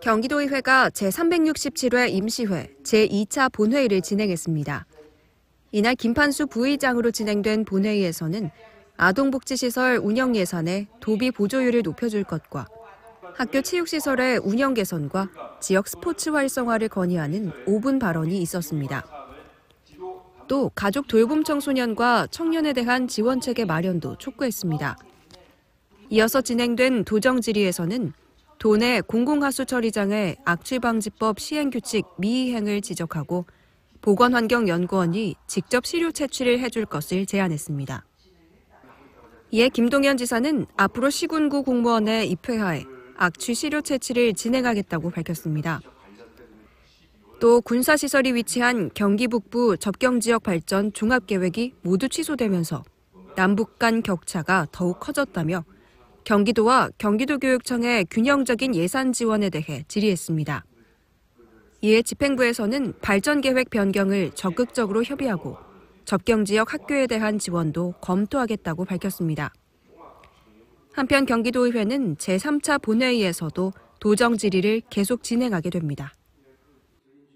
경기도의회가 제367회 임시회 제2차 본회의를 진행했습니다. 이날 김판수 부의장으로 진행된 본회의에서는 아동복지시설 운영 예산의 도비 보조율을 높여줄 것과 학교 체육시설의 운영 개선과 지역 스포츠 활성화를 건의하는 5분 발언이 있었습니다. 또 가족 돌봄 청소년과 청년에 대한 지원책의 마련도 촉구했습니다. 이어서 진행된 도정 질의에서는 도내 공공하수 처리장의 악취방지법 시행규칙 미이행을 지적하고 보건환경연구원이 직접 시료 채취를 해줄 것을 제안했습니다. 이에 김동현 지사는 앞으로 시군구 공무원의 입회하에 악취 시료 채취를 진행하겠다고 밝혔습니다. 또 군사시설이 위치한 경기 북부 접경지역 발전 종합계획이 모두 취소되면서 남북 간 격차가 더욱 커졌다며 경기도와 경기도교육청의 균형적인 예산 지원에 대해 질의했습니다. 이에 집행부에서는 발전 계획 변경을 적극적으로 협의하고 접경 지역 학교에 대한 지원도 검토하겠다고 밝혔습니다. 한편 경기도의회는 제3차 본회의에서도 도정 질의를 계속 진행하게 됩니다.